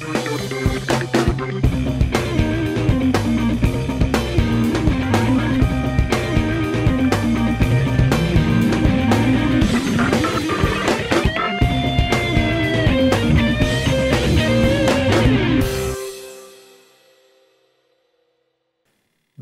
Thank you.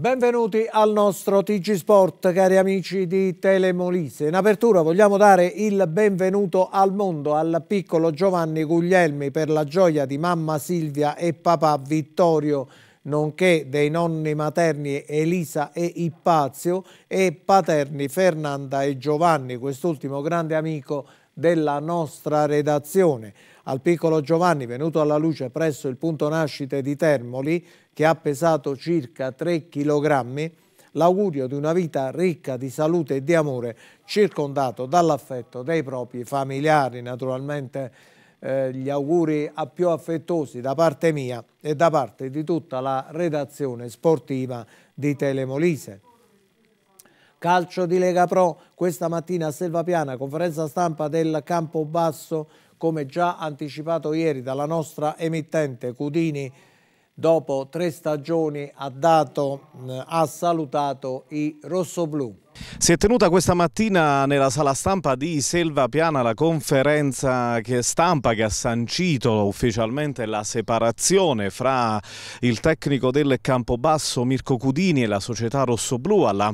benvenuti al nostro TG Sport, cari amici di Telemolise. In apertura vogliamo dare il benvenuto al mondo, al piccolo Giovanni Guglielmi per la gioia di mamma Silvia e papà Vittorio, nonché dei nonni materni Elisa e Ippazio e paterni Fernanda e Giovanni, quest'ultimo grande amico della nostra redazione al piccolo Giovanni venuto alla luce presso il punto nascite di Termoli che ha pesato circa 3 kg, l'augurio di una vita ricca di salute e di amore, circondato dall'affetto dei propri familiari. Naturalmente eh, gli auguri più affettuosi da parte mia e da parte di tutta la redazione sportiva di Telemolise. Calcio di Lega Pro, questa mattina a Selvapiana, conferenza stampa del Campobasso come già anticipato ieri dalla nostra emittente Cudini dopo tre stagioni ha, dato, eh, ha salutato i rossoblu. Si è tenuta questa mattina nella sala stampa di Selva Piana la conferenza che stampa che ha sancito ufficialmente la separazione fra il tecnico del Campobasso Mirko Cudini e la società rossoblu. Alla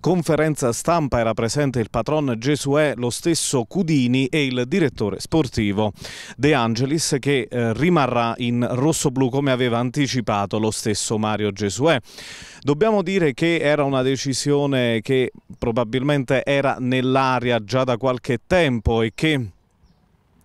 conferenza stampa era presente il patron Gesuè, lo stesso Cudini e il direttore sportivo De Angelis che eh, rimarrà in rossoblu come aveva anticipato lo stesso Mario Gesuè. Dobbiamo dire che era una decisione che probabilmente era nell'aria già da qualche tempo e che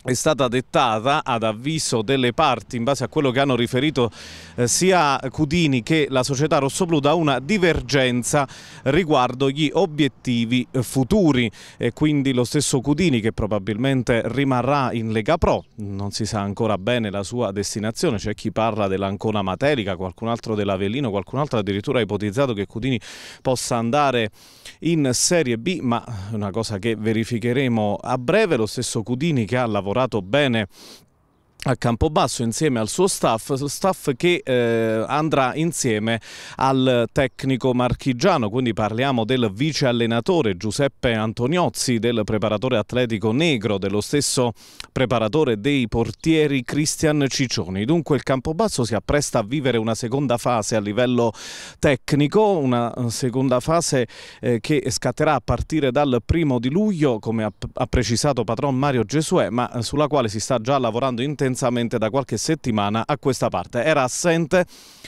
è stata dettata ad avviso delle parti in base a quello che hanno riferito eh, sia Cudini che la società Rossoblu da una divergenza riguardo gli obiettivi eh, futuri e quindi lo stesso Cudini che probabilmente rimarrà in Lega Pro, non si sa ancora bene la sua destinazione, c'è chi parla dell'Ancona Materica, qualcun altro dell'Avellino, qualcun altro addirittura ha ipotizzato che Cudini possa andare in Serie B, ma è una cosa che verificheremo a breve, lo stesso Cudini che ha lavorato lavorato bene a Campobasso insieme al suo staff, staff che eh, andrà insieme al tecnico marchigiano, quindi parliamo del vice allenatore Giuseppe Antoniozzi, del preparatore atletico Negro, dello stesso preparatore dei portieri Cristian Ciccioni. Dunque il Campobasso si appresta a vivere una seconda fase a livello tecnico, una eh, seconda fase eh, che scatterà a partire dal primo di luglio, come ha, ha precisato patron Mario Gesuè, ma eh, sulla quale si sta già lavorando intensamente intensamente da qualche settimana a questa parte. Era assente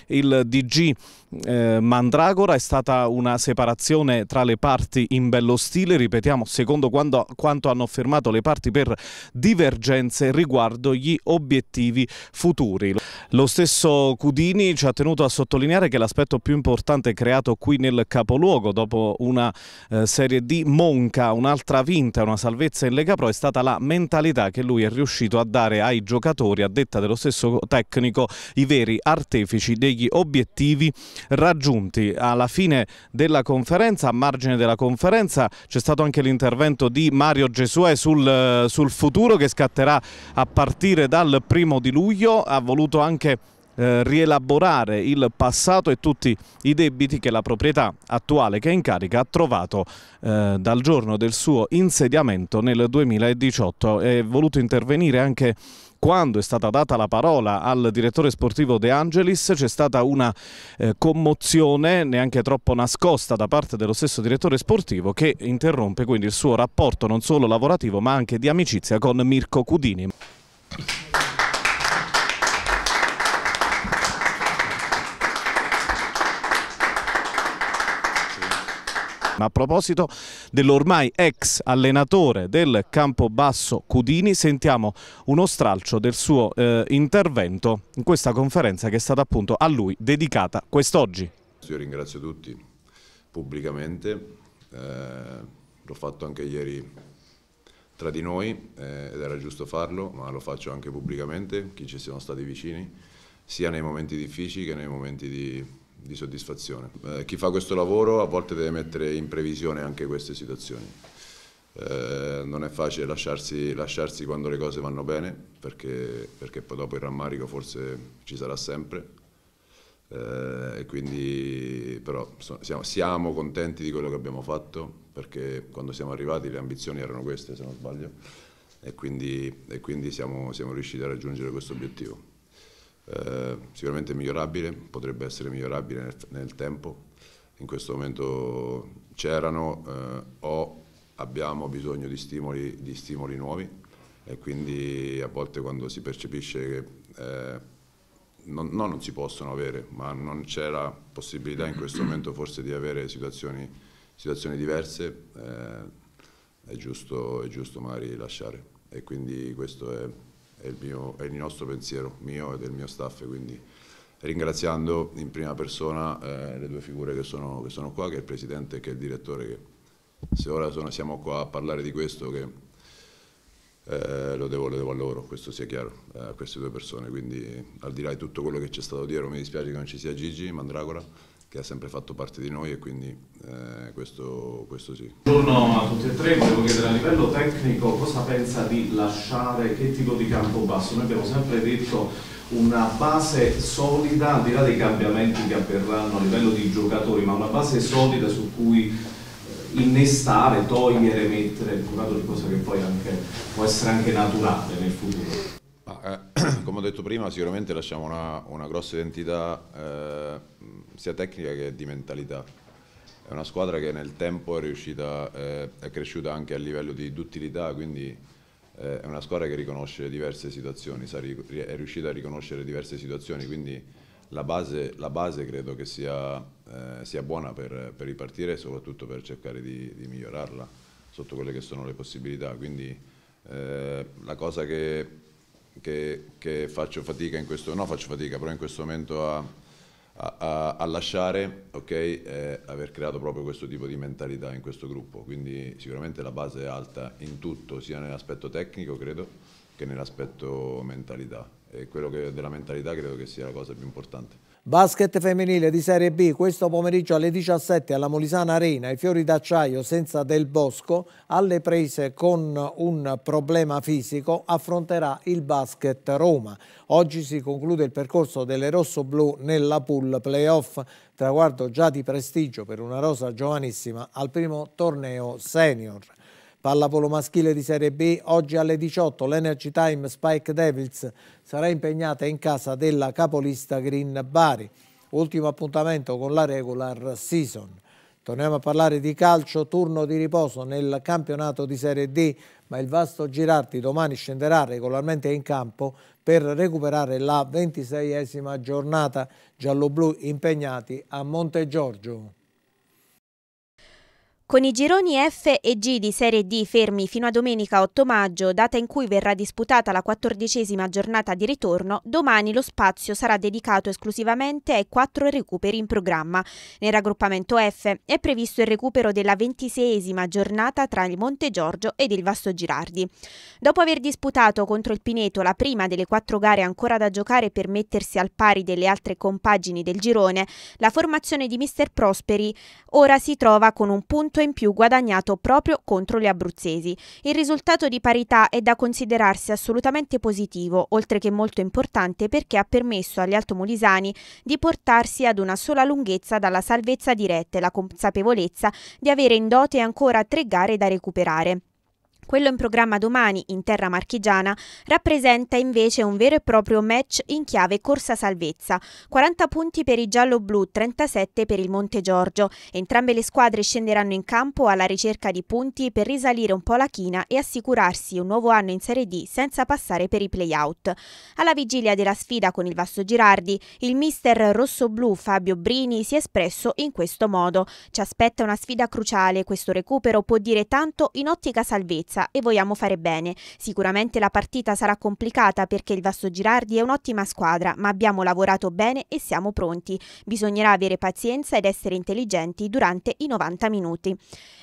il DG eh, Mandragora è stata una separazione tra le parti in bello stile, ripetiamo, secondo quando, quanto hanno affermato le parti per divergenze riguardo gli obiettivi futuri. Lo stesso Cudini ci ha tenuto a sottolineare che l'aspetto più importante creato qui nel capoluogo dopo una eh, serie di Monca, un'altra vinta, una salvezza in Lega Pro è stata la mentalità che lui è riuscito a dare ai giocatori, a detta dello stesso tecnico, i veri artefici degli obiettivi raggiunti. Alla fine della conferenza, a margine della conferenza, c'è stato anche l'intervento di Mario Gesue sul, eh, sul futuro che scatterà a partire dal primo di luglio, ha voluto anche eh, rielaborare il passato e tutti i debiti che la proprietà attuale che è in carica ha trovato eh, dal giorno del suo insediamento nel 2018. È voluto intervenire anche quando è stata data la parola al direttore sportivo De Angelis c'è stata una eh, commozione neanche troppo nascosta da parte dello stesso direttore sportivo che interrompe quindi il suo rapporto non solo lavorativo ma anche di amicizia con Mirko Cudini. A proposito dell'ormai ex allenatore del Campobasso Cudini sentiamo uno stralcio del suo eh, intervento in questa conferenza che è stata appunto a lui dedicata quest'oggi. Io ringrazio tutti pubblicamente, eh, l'ho fatto anche ieri tra di noi eh, ed era giusto farlo, ma lo faccio anche pubblicamente, chi ci siamo stati vicini, sia nei momenti difficili che nei momenti di di soddisfazione. Eh, chi fa questo lavoro a volte deve mettere in previsione anche queste situazioni. Eh, non è facile lasciarsi, lasciarsi, quando le cose vanno bene, perché, perché, poi dopo il rammarico forse ci sarà sempre. Eh, quindi, però so, siamo, siamo, contenti di quello che abbiamo fatto, perché quando siamo arrivati le ambizioni erano queste, se non sbaglio, e quindi, e quindi siamo, siamo riusciti a raggiungere questo obiettivo. Eh, sicuramente migliorabile, potrebbe essere migliorabile nel, nel tempo, in questo momento c'erano eh, o abbiamo bisogno di stimoli, di stimoli, nuovi e quindi a volte quando si percepisce che eh, non, no, non si possono avere, ma non c'era possibilità in questo momento forse di avere situazioni, situazioni diverse, eh, è, giusto, è giusto magari lasciare e quindi questo è è il, mio, è il nostro pensiero, mio e del mio staff, quindi ringraziando in prima persona eh, le due figure che sono, che sono, qua, che è il Presidente e che è il Direttore, che se ora sono, siamo qua a parlare di questo, che eh, lo, devo, lo, devo, a loro, questo sia chiaro, eh, a queste due persone, quindi al di là di tutto quello che c'è stato dietro, mi dispiace che non ci sia Gigi, Mandragora, che ha sempre fatto parte di noi e quindi eh, questo, questo, sì. Buongiorno a tutti e tre, volevo chiedere a livello tecnico cosa pensa di lasciare che tipo di campo basso? Noi abbiamo sempre detto una base solida, al di là dei cambiamenti che avverranno a livello di giocatori, ma una base solida su cui eh, innestare, togliere, mettere, il ecco, di cosa che poi anche, può essere anche naturale nel futuro abbiamo detto prima, sicuramente lasciamo una, una grossa identità eh, sia tecnica che di mentalità. È una squadra che nel tempo è riuscita, eh, è cresciuta anche a livello di duttilità, quindi eh, è una squadra che riconosce diverse situazioni, è riuscita a riconoscere diverse situazioni, quindi la base, la base credo che sia, eh, sia buona per, per, ripartire e soprattutto per cercare di, di, migliorarla sotto quelle che sono le possibilità. Quindi eh, la cosa che che, che faccio fatica in questo, no faccio fatica, però in questo momento a, a, a lasciare, ok, eh, aver creato proprio questo tipo di mentalità in questo gruppo, quindi sicuramente la base è alta in tutto, sia nell'aspetto tecnico credo che nell'aspetto mentalità e quello che, della mentalità credo che sia la cosa più importante. Basket femminile di Serie B questo pomeriggio alle 17 alla Molisana Arena, i fiori d'acciaio senza Del Bosco, alle prese con un problema fisico, affronterà il basket Roma. Oggi si conclude il percorso delle rosso-blu nella pool playoff, traguardo già di prestigio per una rosa giovanissima al primo torneo senior. Pallavolo maschile di Serie B, oggi alle 18 l'Energy Time Spike Devils sarà impegnata in casa della capolista Green Bari. Ultimo appuntamento con la regular season. Torniamo a parlare di calcio, turno di riposo nel campionato di Serie D, ma il vasto Girardi domani scenderà regolarmente in campo per recuperare la ventiseiesima giornata gialloblu impegnati a Monte Giorgio. Con i gironi F e G di Serie D fermi fino a domenica 8 maggio, data in cui verrà disputata la quattordicesima giornata di ritorno, domani lo spazio sarà dedicato esclusivamente ai quattro recuperi in programma. Nel raggruppamento F è previsto il recupero della ventiseiesima giornata tra il Monte Giorgio ed il Vasto Girardi. Dopo aver disputato contro il Pineto la prima delle quattro gare ancora da giocare per mettersi al pari delle altre compagini del girone, la formazione di Mister Prosperi ora si trova con un punto punto in più guadagnato proprio contro gli abruzzesi. Il risultato di parità è da considerarsi assolutamente positivo, oltre che molto importante perché ha permesso agli altomolisani di portarsi ad una sola lunghezza dalla salvezza diretta e la consapevolezza di avere in dote ancora tre gare da recuperare. Quello in programma domani in terra marchigiana rappresenta invece un vero e proprio match in chiave corsa salvezza. 40 punti per i giallo-blu, 37 per il Monte Giorgio. Entrambe le squadre scenderanno in campo alla ricerca di punti per risalire un po' la china e assicurarsi un nuovo anno in Serie D senza passare per i play-out. Alla vigilia della sfida con il Vasto Girardi, il mister rosso-blu Fabio Brini si è espresso in questo modo. Ci aspetta una sfida cruciale, questo recupero può dire tanto in ottica salvezza casa e vogliamo fare bene. Sicuramente la partita sarà complicata perché il Vasto Girardi è un'ottima squadra, ma abbiamo lavorato bene e siamo pronti. Bisognerà avere pazienza ed essere intelligenti durante i 90 minuti.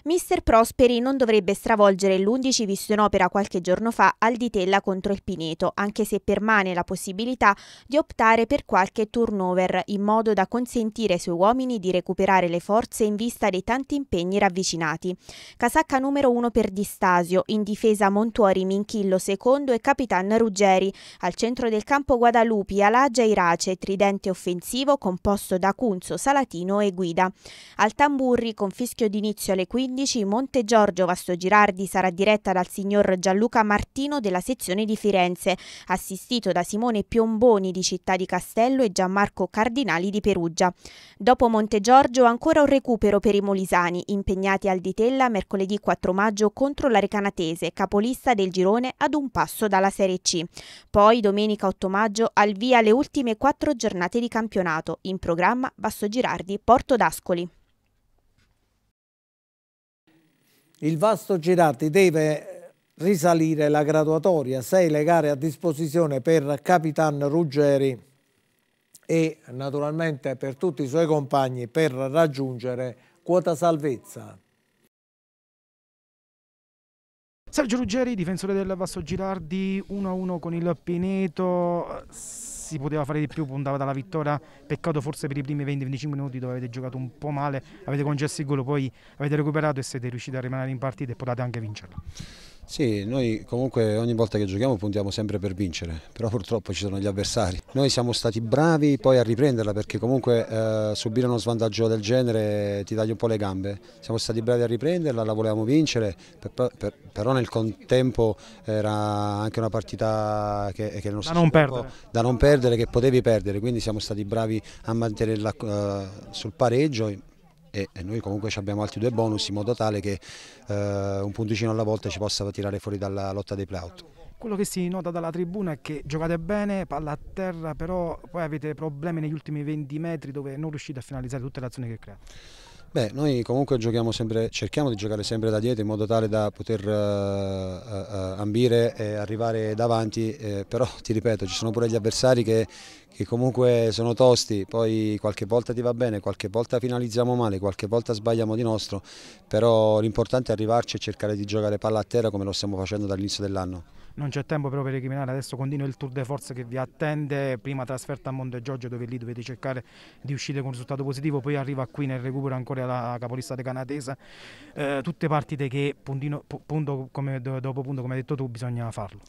Mister Prosperi non dovrebbe stravolgere l'11 visto in opera qualche giorno fa al Ditella contro il Pineto, anche se permane la possibilità di optare per qualche turnover in modo da consentire ai suoi uomini di recuperare le forze in vista dei tanti impegni ravvicinati. Casacca numero 1 per Distasio, in difesa Montuori, Minchillo II e Capitan Ruggeri. Al centro del campo Guadalupi, Alagia Irace, tridente offensivo composto da Cunzo, Salatino e Guida. Al Tamburri, con fischio d'inizio alle 15, Monte Giorgio Vasto Girardi sarà diretta dal signor Gianluca Martino della sezione di Firenze, assistito da Simone Piomboni di Città di Castello e Gianmarco Cardinali di Perugia. Dopo Monte Giorgio ancora un recupero per i molisani, impegnati al Ditella mercoledì 4 maggio contro la Recanati Granatese, capolista del girone ad un passo dalla Serie C. Poi domenica 8 maggio al via le ultime quattro giornate di campionato, in programma Basso Girardi, Porto d'Ascoli. Il Vasto Girardi deve risalire la graduatoria, sei le gare a disposizione per Capitan Ruggeri e naturalmente per tutti i suoi compagni per raggiungere quota salvezza. Sergio Ruggeri, difensore del Vasso Girardi, 1-1 con il Pineto. Si poteva fare di più, puntava dalla vittoria. Peccato forse per i primi 20-25 minuti dove avete giocato un po' male, avete concesso il gol, poi avete recuperato e siete riusciti a rimanere in partita e potete anche vincerla. Sì, noi comunque ogni volta che giochiamo puntiamo sempre per vincere, però purtroppo ci sono gli avversari. Noi siamo stati bravi poi a riprenderla perché comunque eh, subire uno svantaggio del genere ti taglia un po' le gambe. Siamo stati bravi a riprenderla, la volevamo vincere, per, per, però nel contempo era anche una partita che, che non da, non perdere. da non perdere, che potevi perdere, quindi siamo stati bravi a mantenerla eh, sul pareggio e, noi comunque abbiamo altri due bonus in modo tale che eh, un punticino alla volta ci possa tirare fuori dalla lotta dei playout. Quello che si nota dalla tribuna è che giocate bene, palla a terra, però poi avete problemi negli ultimi 20 metri dove non riuscite a finalizzare tutte le azioni che create. Beh, noi comunque sempre, cerchiamo di giocare sempre da dietro in modo tale da poter uh, uh, ambire e arrivare davanti, eh, però ti ripeto ci sono pure gli avversari che, che, comunque sono tosti, poi qualche volta ti va bene, qualche volta finalizziamo male, qualche volta sbagliamo di nostro, però l'importante è arrivarci e cercare di giocare palla a terra come lo stiamo facendo dall'inizio dell'anno non c'è tempo però per i adesso continua il tour de force che vi attende, prima trasferta a Monte Giorgio dove lì dovete cercare di uscire con un risultato positivo, poi arriva qui nel recupero ancora la capolista canadese, eh, tutte partite che puntino, punto come, dopo punto come hai detto tu bisogna farlo.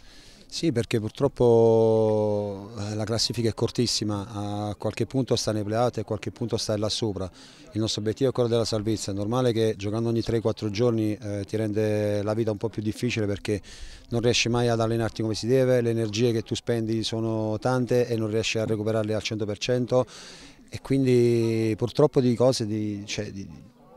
Sì, perché purtroppo eh, la classifica è cortissima, a qualche punto sta nei e a qualche punto sta là sopra. Il nostro obiettivo è quello della salvezza, è normale che giocando ogni 3-4 giorni eh, ti rende la vita un po' più difficile perché non riesci mai ad allenarti come si deve, le energie che tu spendi sono tante e non riesci a recuperarle al 100% e quindi purtroppo di cose, di, cioè, di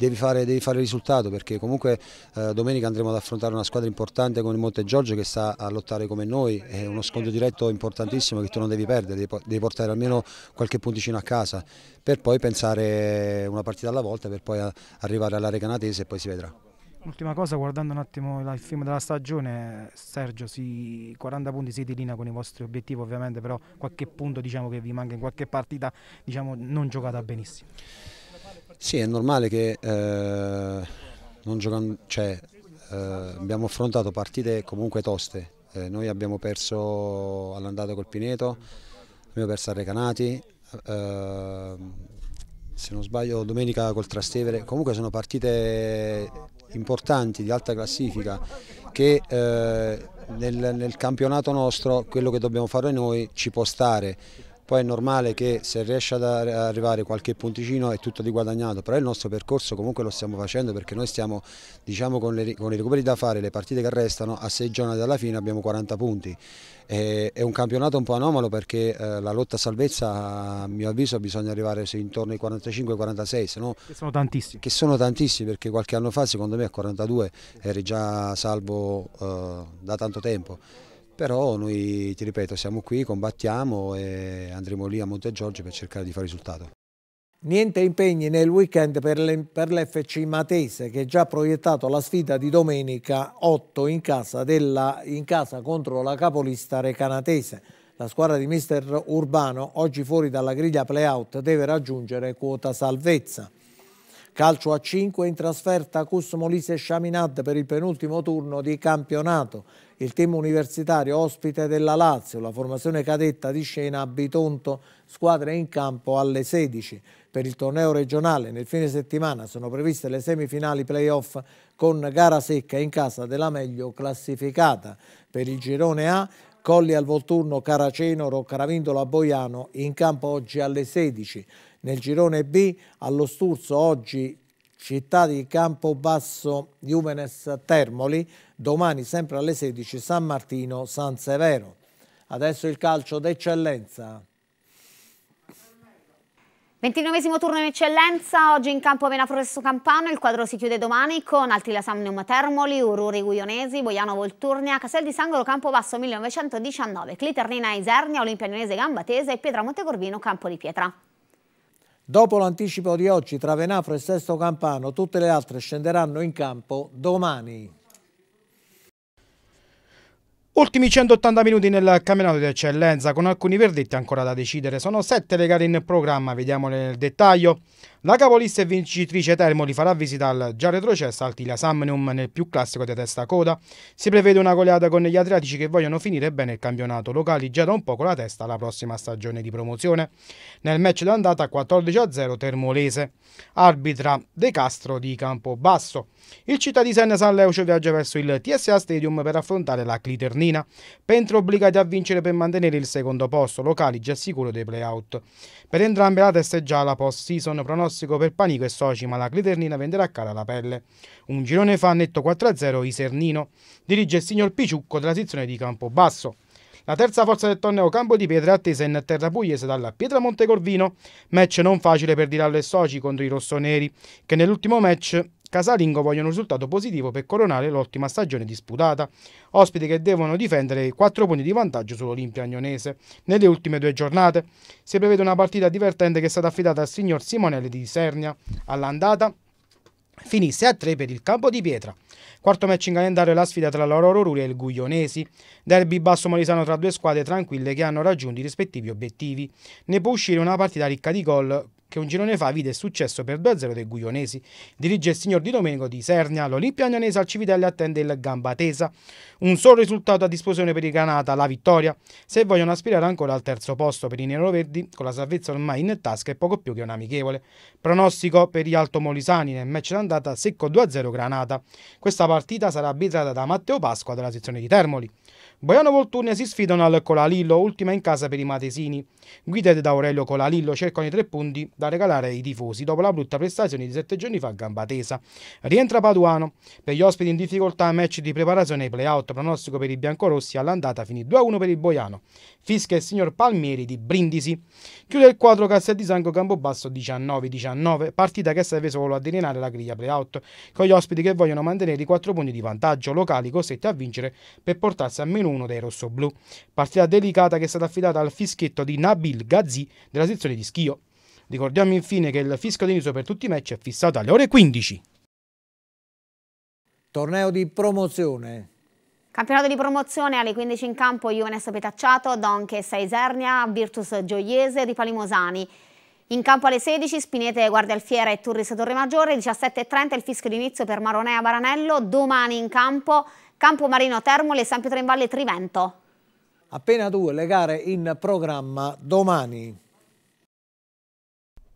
devi fare, devi fare risultato perché comunque eh, domenica andremo ad affrontare una squadra importante come il Monte Giorgio che sta a lottare come noi, è uno scontro diretto importantissimo che tu non devi perdere, devi, devi portare almeno qualche punticino a casa per poi pensare una partita alla volta per poi a, arrivare alla Recanatese e poi si vedrà. Ultima cosa, guardando un attimo il film della stagione, Sergio, sì, 40 punti siete in linea con i vostri obiettivi ovviamente, però qualche punto diciamo, che vi manca in qualche partita diciamo, non giocata benissimo. Sì, è normale che eh, giocando, cioè, eh, abbiamo affrontato partite comunque toste. Eh, noi abbiamo perso all'andata col Pineto, abbiamo perso a Recanati, eh, se non sbaglio domenica col Trastevere. Comunque sono partite importanti di alta classifica che eh, nel, nel campionato nostro quello che dobbiamo fare noi ci può stare poi è normale che se riesce ad arrivare qualche punticino è tutto di guadagnato, però il nostro percorso comunque lo stiamo facendo perché noi stiamo diciamo, con, le, con, i recuperi da fare, le partite che restano, a sei giorni dalla fine abbiamo 40 punti. E, è un campionato un po' anomalo perché eh, la lotta a salvezza a mio avviso bisogna arrivare intorno ai 45-46, se no, che sono tantissimi. Che sono tantissimi perché qualche anno fa secondo me a 42 eri già salvo eh, da tanto tempo però noi, ti ripeto, siamo qui, combattiamo e andremo lì a Monte Giorgio per cercare di fare risultato. Niente impegni nel weekend per l'FC Matese che ha già proiettato la sfida di domenica 8 in casa, della, in casa contro la capolista Recanatese. La squadra di mister Urbano, oggi fuori dalla griglia playout, deve raggiungere quota salvezza. Calcio a 5 in trasferta Cus Molise Sciaminad per il penultimo turno di campionato. Il team universitario ospite della Lazio, la formazione cadetta di scena a Bitonto, squadre in campo alle 16. Per il torneo regionale nel fine settimana sono previste le semifinali playoff con gara secca in casa della meglio classificata. Per il girone A Colli al Volturno, Caraceno, a Boiano in campo oggi alle 16. Nel girone B allo Sturzo oggi città di Campobasso Juvenes Termoli, domani sempre alle 16 San Martino San Severo. Adesso il calcio d'eccellenza. 29 turno in eccellenza, oggi in campo Vena Progresso Campano, il quadro si chiude domani con Altila Samnium Termoli, Ururi Guionesi, Boiano Volturnia, Casel di Sangolo Campobasso 1919, Cliternina Isernia, Olimpia Gamba Gambatese e Pietra Montecorvino Campo di Pietra. Dopo l'anticipo di oggi tra Venafro e Sesto Campano, tutte le altre scenderanno in campo domani. Ultimi 180 minuti nel campionato di eccellenza con alcuni verdetti ancora da decidere. Sono sette le gare in programma, vediamole nel dettaglio. La capolista e vincitrice Termoli farà visita al già retrocesso al Tiglia Samnium nel più classico di testa coda. Si prevede una goleata con gli Adriatici che vogliono finire bene il campionato locali già da un po' con la testa alla prossima stagione di promozione. Nel match d'andata 14-0 Termolese. Arbitra De Castro di Campobasso. Il città di Senna San Leucio viaggia verso il TSA Stadium per affrontare la Cliternina. Pentre obbligati a vincere per mantenere il secondo posto, locali già sicuro dei playout. Per entrambe la testa è già la post-season pronostica pronostico per Panico e Soci, ma la Cliternina venderà cara la pelle. Un girone fa netto 4-0 Isernino. Dirige il signor Piciucco della sezione di Campobasso. La terza forza del torneo Campo di Pietra attesa in terra pugliese dalla Pietramonte Corvino. Match non facile per Dirallo e Soci contro i rossoneri, che nell'ultimo match Casalingo vogliono un risultato positivo per coronare l'ottima stagione disputata. Ospiti che devono difendere i 4 punti di vantaggio sull'Olimpia Agnonese nelle ultime due giornate. Si prevede una partita divertente che è stata affidata al signor Simonelli di Isernia. All'andata finì 6 a 3 per il campo di pietra. Quarto match in calendario è la sfida tra l'Aurororuri e il Guglionesi. Derby basso molisano tra due squadre tranquille che hanno raggiunto i rispettivi obiettivi. Ne può uscire una partita ricca di gol che un girone fa vide il successo per 2-0 dei guglionesi. Dirige il signor Di Domenico di Sernia, l'Olimpia Agnanese al Civitella attende il Gambatesa. Un solo risultato a disposizione per i Granata, la vittoria, se vogliono aspirare ancora al terzo posto per i neroverdi, con la salvezza ormai in tasca è poco più che un amichevole. Pronostico per gli altomolisani nel match d'andata secco 2-0 Granata. Questa partita sarà abitata da Matteo Pasqua della sezione di Termoli. Boiano Volturnia si sfidano al Colalillo, ultima in casa per i Matesini. Guidate da Aurelio Colalillo cercano i tre punti da regalare ai tifosi dopo la brutta prestazione di sette giorni fa a Gambatesa. Rientra Paduano. Per gli ospiti in difficoltà, match di preparazione ai playout. Pronostico per i biancorossi all'andata finì 2-1 per il Boiano. Fischia il signor Palmieri di Brindisi. Chiude il quadro Cassia di Sango Campobasso 19-19, partita che serve solo a delineare la griglia playout, con gli ospiti che vogliono mantenere i quattro punti di vantaggio locali costretti a vincere per portarsi a meno 1 dei rossoblù. Partita delicata che è stata affidata al fischietto di Nabi Nabil Gazzi della sezione di schio. Ricordiamo infine che il fisco d'inizio per tutti i match è fissato alle ore 15. Torneo di promozione. Campionato di promozione alle 15 in campo Juvenes Petacciato, Donche Saisernia, Virtus Gioiese, Ripalimosani. In campo alle 16 Spinete Guardialfiera e Turris Torre Maggiore, 17.30 il fisco d'inizio per Maronea Baranello, domani in campo Campo Marino Termole, San Pietro in Valle Trivento appena due le gare in programma domani.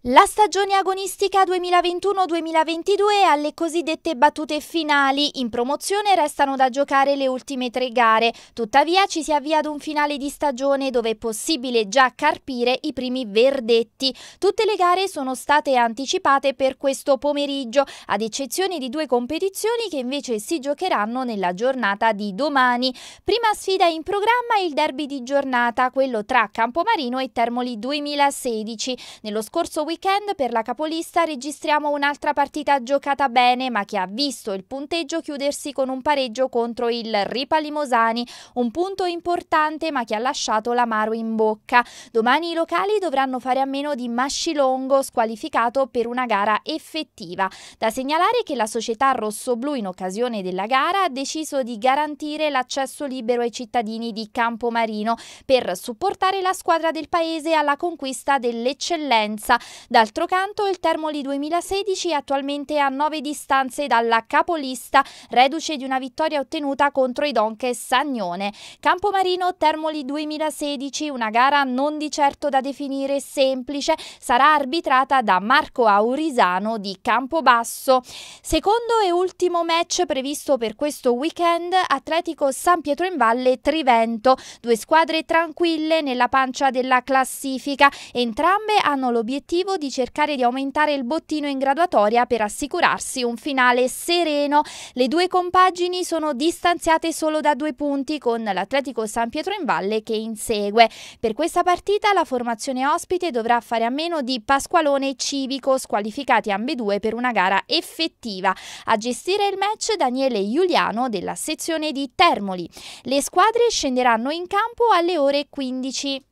La stagione agonistica 2021-2022 è alle cosiddette battute finali. In promozione restano da giocare le ultime tre gare. Tuttavia ci si avvia ad un finale di stagione dove è possibile già carpire i primi verdetti. Tutte le gare sono state anticipate per questo pomeriggio, ad eccezione di due competizioni che invece si giocheranno nella giornata di domani. Prima sfida in programma il derby di giornata, quello tra Campomarino e Termoli 2016. Nello scorso weekend weekend per la capolista registriamo un'altra partita giocata bene ma che ha visto il punteggio chiudersi con un pareggio contro il Ripa Limosani, un punto importante ma che ha lasciato l'amaro in bocca. Domani i locali dovranno fare a meno di Mascilongo squalificato per una gara effettiva. Da segnalare che la società rossoblù in occasione della gara ha deciso di garantire l'accesso libero ai cittadini di Campomarino per supportare la squadra del paese alla conquista dell'eccellenza. D'altro canto il Termoli 2016 è attualmente a 9 distanze dalla capolista, reduce di una vittoria ottenuta contro i Donche Sagnone. Campomarino Termoli 2016, una gara non di certo da definire semplice, sarà arbitrata da Marco Aurisano di Campobasso. Secondo e ultimo match previsto per questo weekend, Atletico San Pietro in Valle Trivento, due squadre tranquille nella pancia della classifica, entrambe hanno l'obiettivo obiettivo di cercare di aumentare il bottino in graduatoria per assicurarsi un finale sereno. Le due compagini sono distanziate solo da due punti con l'Atletico San Pietro in Valle che insegue. Per questa partita la formazione ospite dovrà fare a meno di Pasqualone e Civico, squalificati ambedue per una gara effettiva. A gestire il match Daniele Giuliano della sezione di Termoli. Le squadre scenderanno in campo alle ore 15.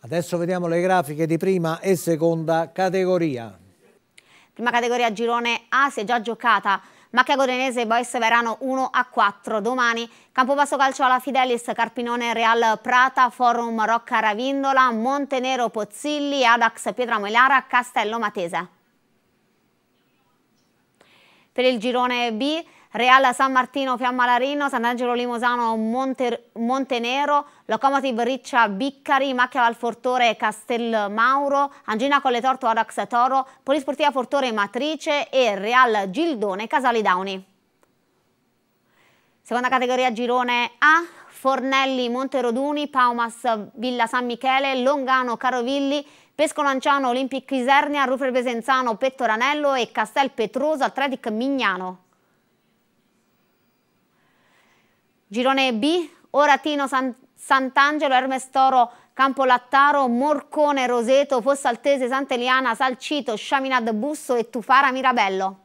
Adesso vediamo le grafiche di prima e seconda categoria. Prima categoria girone A si è già giocata. Macchia Gorenese e Boys Verano 1 a 4 domani. Campobasso Calcio alla Fidelis, Carpinone Real Prata, Forum Rocca Ravindola, Montenero Pozzilli, Adax Pietra Pietramoelara, Castello Matese. Per il girone B Real San Martino Fiammalarino, Sant'Angelo Limosano Monte, Montenero, Locomotive Riccia Biccari, Macchia Valfortore Mauro, Angina Colletorto Arax Toro, Polisportiva Fortore Matrice e Real Gildone Casali Dauni. Seconda categoria girone A, Fornelli Monteroduni, Paumas Villa San Michele, Longano Carovilli, Pesco Lanciano, Olimpic Isernia, Ruffre Pesenzano Pettoranello e Castel Petroso Atletic Mignano. Girone B, Oratino San Sant'Angelo, Hermes Toro, Campolattaro, Morcone, Roseto, Fossa Altese, Sant'Eliana, Salcito, Sciaminad Busso e Tufara Mirabello.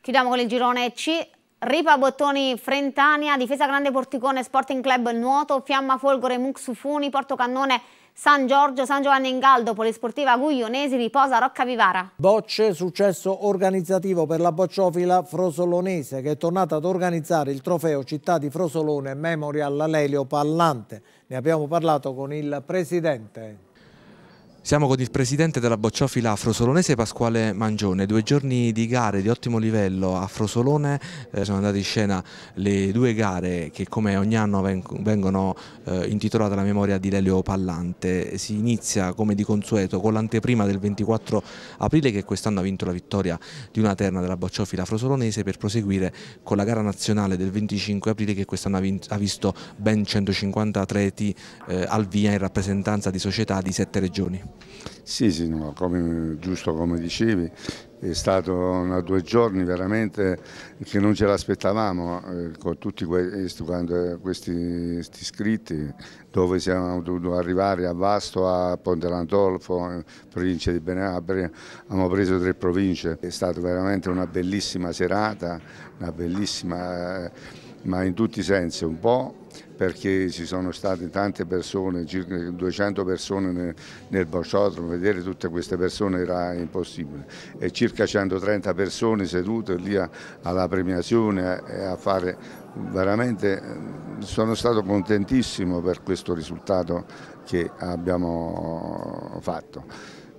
Chiudiamo con il girone C. Ripa Bottoni Frentania, Difesa Grande Porticone, Sporting Club Nuoto, Fiamma Folgore Muxufuni, Porto Cannone San Giorgio, San Giovanni in Ingaldo, Polisportiva Guglionesi riposa Rocca Vivara. Bocce, successo organizzativo per la bocciofila frosolonese che è tornata ad organizzare il trofeo Città di Frosolone Memorial Lelio Pallante. Ne abbiamo parlato con il Presidente. Siamo con il presidente della Bocciofila Afrosolonese Pasquale Mangione, due giorni di gare di ottimo livello a Frosolone, eh, sono andate in scena le due gare che come ogni anno vengono eh, intitolate alla memoria di Lelio Pallante, si inizia come di consueto con l'anteprima del 24 aprile che quest'anno ha vinto la vittoria di una terna della Bocciofila Afrosolonese per proseguire con la gara nazionale del 25 aprile che quest'anno ha, ha, visto ben 150 atleti eh, al via in rappresentanza di società di sette regioni. Sì, sì no, come, giusto come dicevi, è stato una, due giorni veramente che non ce l'aspettavamo eh, con tutti questi, questi, questi, iscritti dove siamo dovuti arrivare a Vasto, a Ponte Lantolfo, eh, provincia di Benabria, abbiamo preso tre province, è stata veramente una bellissima serata, una bellissima, eh, ma in tutti i sensi, un po' perché ci sono state tante persone, circa 200 persone nel, nel bosciotro, vedere tutte queste persone era impossibile e circa 130 persone sedute lì a, alla premiazione e a fare veramente sono stato contentissimo per questo risultato che abbiamo fatto.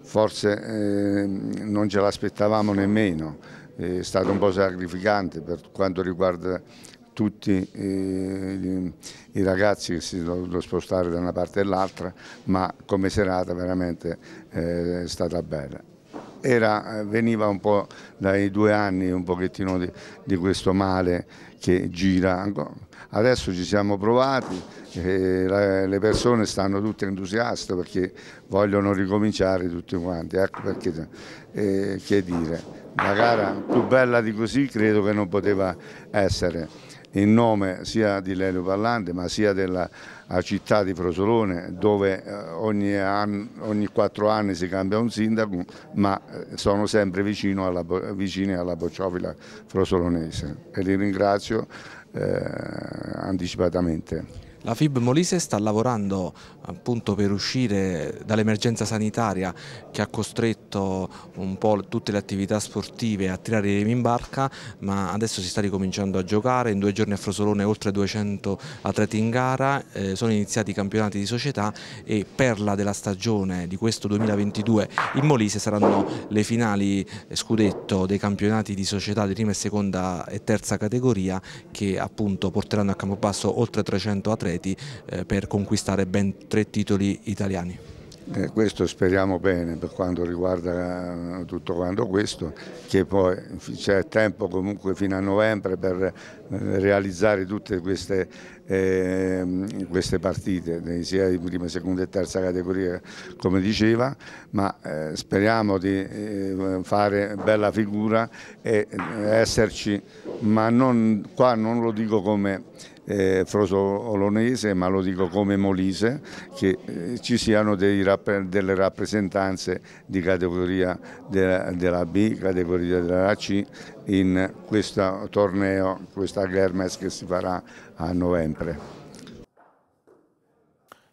Forse eh, non ce l'aspettavamo nemmeno, è stato un po' sacrificante per quanto riguarda tutti eh, i ragazzi che si sono dovuti spostare da una parte all'altra, ma come serata veramente eh, è stata bella. Era, eh, veniva un po' dai due anni un pochettino di, di questo male che gira. Adesso ci siamo provati, eh, le persone stanno tutte entusiaste perché vogliono ricominciare tutti quanti. Ecco perché, eh, che dire, la gara più bella di così credo che non poteva essere in nome sia di Lelio Pallante ma sia della città di Frosolone dove eh, ogni, anno, ogni quattro anni si cambia un sindaco ma eh, sono sempre vicino alla, vicini alla bocciofila frosolonese e li ringrazio eh, anticipatamente. La FIB Molise sta lavorando appunto per uscire dall'emergenza sanitaria che ha costretto un po' tutte le attività sportive a tirare i remi in barca, ma adesso si sta ricominciando a giocare, in due giorni a Frosolone oltre 200 atleti in gara, eh, sono iniziati i campionati di società e perla della stagione di questo 2022 in Molise saranno le finali eh, scudetto dei campionati di società di prima e seconda e terza categoria che appunto porteranno a Campobasso oltre 300 atleti eh, per conquistare ben tre titoli italiani. Eh, questo speriamo bene per quanto riguarda eh, tutto quanto questo, che poi c'è tempo comunque fino a novembre per eh, realizzare tutte queste, eh, queste partite, sia di prima, seconda e terza categoria come diceva, ma eh, speriamo di eh, fare bella figura e esserci, ma non, qua non lo dico come eh, frosolonese, ma lo dico come molise, che eh, ci siano rap delle rappresentanze di categoria della, della, B, categoria della C in questo torneo, questa Germes che si farà a novembre.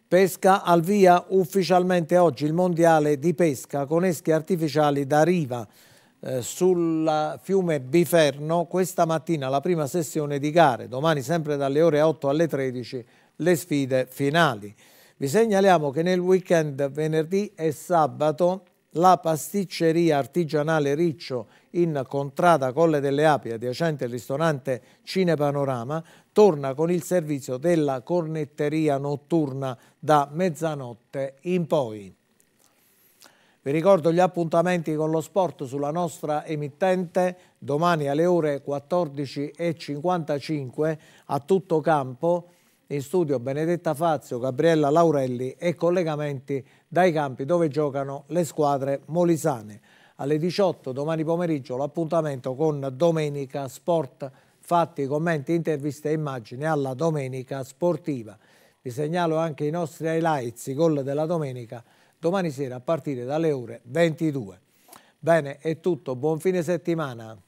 Pesca al via ufficialmente oggi il mondiale di pesca con esche artificiali da riva. Eh, sul fiume Biferno questa mattina la prima sessione di gare, domani sempre dalle ore 8 alle 13 le sfide finali. Vi segnaliamo che nel weekend venerdì e sabato la pasticceria artigianale Riccio in Contrada Colle delle Api, adiacente al ristorante Cinepanorama, torna con il servizio della cornetteria notturna da mezzanotte in poi. Vi ricordo gli appuntamenti con lo sport sulla nostra emittente domani alle ore 14.55 a tutto campo. In studio Benedetta Fazio, Gabriella Laurelli e collegamenti dai campi dove giocano le squadre molisane. Alle 18 domani pomeriggio l'appuntamento con Domenica Sport. Fatti, commenti, interviste e immagini alla Domenica Sportiva. Vi segnalo anche i nostri highlights, i gol della domenica domani sera a partire dalle ore 22. Bene, è tutto, buon fine settimana.